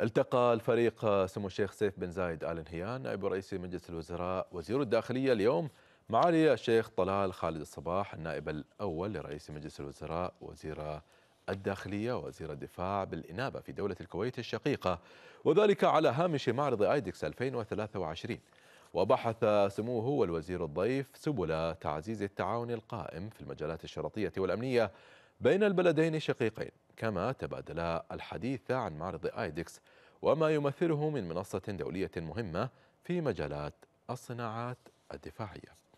التقى الفريق سمو الشيخ سيف بن زايد آل نهيان نائب رئيس مجلس الوزراء وزير الداخلية اليوم معالي الشيخ طلال خالد الصباح النائب الأول لرئيس مجلس الوزراء وزير الداخلية وزير الدفاع بالإنابة في دولة الكويت الشقيقة وذلك على هامش معرض آيدكس 2023 وبحث سموه والوزير الضيف سبل تعزيز التعاون القائم في المجالات الشرطية والأمنية بين البلدين الشقيقين كما تبادلا الحديث عن معرض آيدكس وما يمثله من منصة دولية مهمة في مجالات الصناعات الدفاعية